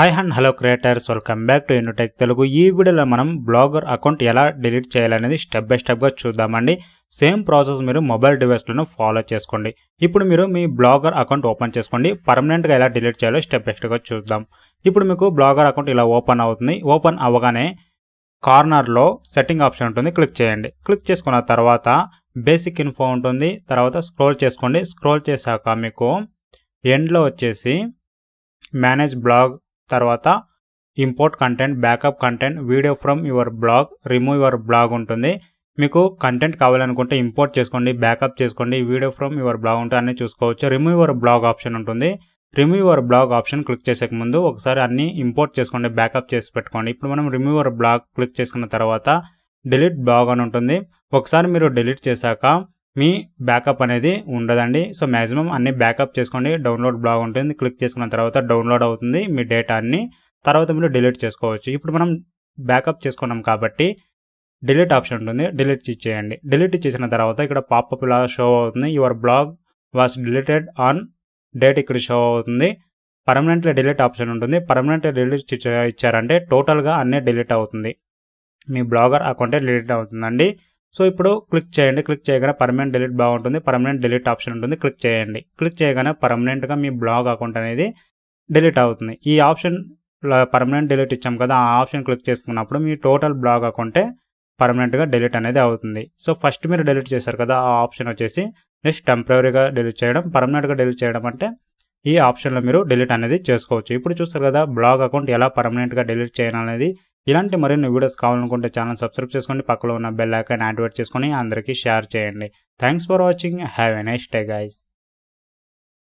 hi and hello creators welcome back to Unitech Telugu ఈ వీడియోలో మనం బ్లాగర్ అకౌంట్ ఎలా డిలీట్ చేయాలనేది స్టెప్ బై స్టెప్గా చూద్దామండి సేమ్ ప్రాసెస్ మీరు మొబైల్ డివైస్లను ఫాలో చేసుకోండి ఇప్పుడు మీరు మీ బ్లాగర్ అకౌంట్ ఓపెన్ చేసుకోండి పర్మనెంట్గా ఎలా డిలీట్ చేయాలో స్టెప్ బై స్టెప్గా చూద్దాం ఇప్పుడు మీకు బ్లాగర్ అకౌంట్ ఇలా ఓపెన్ అవుతుంది ఓపెన్ అవగానే కార్నర్లో సెట్టింగ్ ఆప్షన్ ఉంటుంది క్లిక్ చేయండి క్లిక్ చేసుకున్న తర్వాత బేసిక్ ఇన్ఫో ఉంటుంది తర్వాత స్క్రోల్ చేసుకోండి స్క్రోల్ చేశాక మీకు ఎండ్లో వచ్చేసి మేనేజ్ బ్లాగ్ తర్వాత import content backup content video from your blog remove your blog ఉంటుంది మీకు కంటెంట్ కావాలనుకుంటే ఇంపోర్ట్ చేసుకోండి బ్యాకప్ చేసుకోండి వీడియో ఫ్రమ్ యువర్ బ్లాగ్ ఉంటుంది అన్నీ చూసుకోవచ్చు రిమూవ్ యువర్ బ్లాగ్ ఆప్షన్ ఉంటుంది remove your blog option click చేసే ముందు ఒకసారి అన్ని ఇంపోర్ట్ చేసుకోండి బ్యాకప్ చేసి పెట్టుకోండి ఇప్పుడు మనం రిమూవ్ యువర్ బ్లాగ్ క్లిక్ చేసుకున్న తర్వాత డిలీట్ బ్లాగ్ అని ఉంటుంది ఒకసారి మీరు డిలీట్ చేశాక మీ బ్యాకప్ అనేది ఉండదండి సో మ్యాక్సిమం అన్ని బ్యాకప్ చేసుకోండి డౌన్లోడ్ బ్లాగ్ ఉంటుంది క్లిక్ చేసుకున్న తర్వాత డౌన్లోడ్ అవుతుంది మీ డేటా అన్ని తర్వాత మీరు డిలీట్ చేసుకోవచ్చు ఇప్పుడు మనం బ్యాకప్ చేసుకున్నాం కాబట్టి డిలీట్ ఆప్షన్ ఉంటుంది డిలీట్ చేయండి డిలీట్ చేసిన తర్వాత ఇక్కడ పాపప్ ఇలా షో అవుతుంది your blog was deleted on date ఇక్కడ షో అవుతుంది పర్మనెంట్లీ డిలీట్ ఆప్షన్ ఉంటుంది పర్మనెంట్లీ డిలీట్ ఇచ్చారంటే టోటల్గా అన్నీ డిలీట్ అవుతుంది మీ బ్లాగర్ అకౌంటే డిలీట్ అవుతుందండి సో ఇప్పుడు క్లిక్ చేయండి క్లిక్ చేయగానే పర్మనెంట్ డిలీట్ బాగుంటుంది పర్మనెంట్ డిలీట్ ఆప్షన్ ఉంటుంది క్లిక్ చేయండి క్లిక్ చేయగానే పర్మనెంట్గా మీ బ్లాగ్ అకౌంట్ అనేది డిలీట్ అవుతుంది ఈ ఆప్షన్ పర్మనెంట్ డిలీట్ ఇచ్చాం కదా ఆ ఆప్షన్ క్లిక్ చేసుకున్నప్పుడు మీ టోటల్ బ్లాగ్ అకౌంటే పర్మనెంట్గా డిలీట్ అనేది అవుతుంది సో ఫస్ట్ మీరు డిలీట్ చేశారు కదా ఆ ఆప్షన్ వచ్చేసి నెక్స్ట్ టెంపరీగా డిలీట్ చేయడం పర్మనెంట్గా డిలీట్ చేయడం అంటే ఈ ఆప్షన్లో మీరు డిలీట్ అనేది చేసుకోవచ్చు ఇప్పుడు చూస్తారు కదా బ్లాగ్ అకౌంట్ ఎలా పర్మనెంట్గా డిలీట్ చేయాలనేది ఇలాంటి మరిన్ని వీడియోస్ కావాలనుకుంటే ఛానల్ సబ్స్క్రైబ్ చేసుకోండి పక్కలో ఉన్న బెల్ ఐకాన్ యాక్టివేట్ చేసుకొని అందరికీ షేర్ చేయండి thanks for watching have a nice day guys